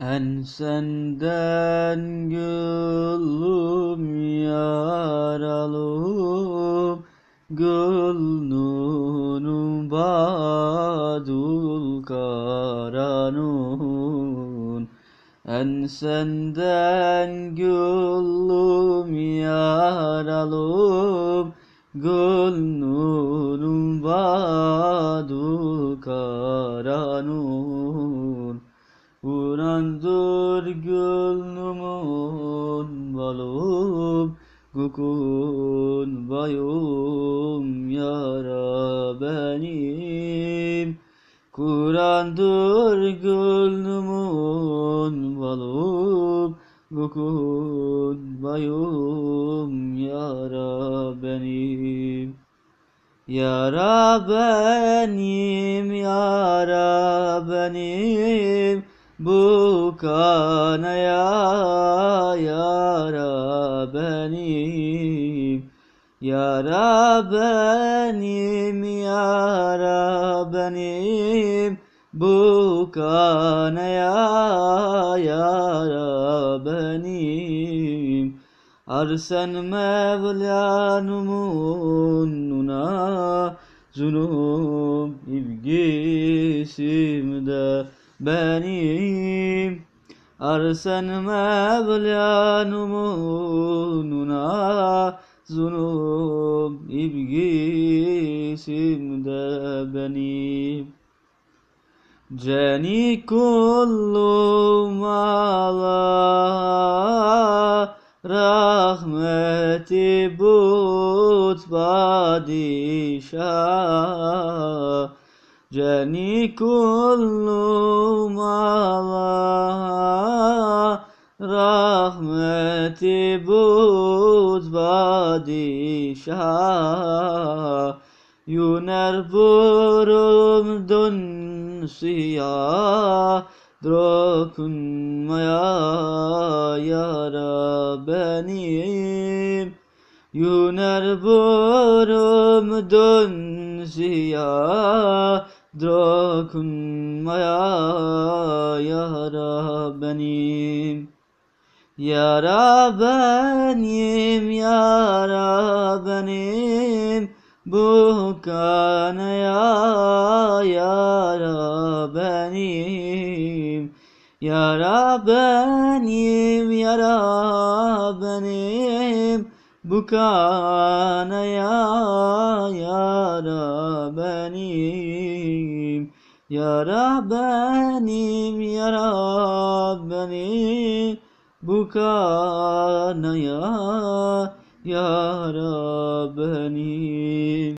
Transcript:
En senden gülüm yaralım Gülnunum badul karanun En senden gülüm yaralım Gülnunum badul karanun Yandır gönlümün balım Kukun bayum yara benim Kur'an'dır gönlümün balım Kukun bayum yara benim Yara benim, yara benim bu kanaya yara benim Yara benim, yara benim Bu kanaya yara benim arsan Mevlanumun nuna Zulüm ilgisimde benim Arsen Mevlanumun nazunum İbgisim de benim Ceni kullum ala rahmeti but padişah Ceni kullum Allah'a rahmeti bud badişah Yuner burum dun siyah Dokunmaya yara benim Yuner burum dun siyah دراكم يا يا ربنيم يا ربنيم يا ربنيم بوكان يا يا ربنيم يا ربنيم يا ربنيم bu kanaya yara benim Yara benim yara benim Bu kanaya yara benim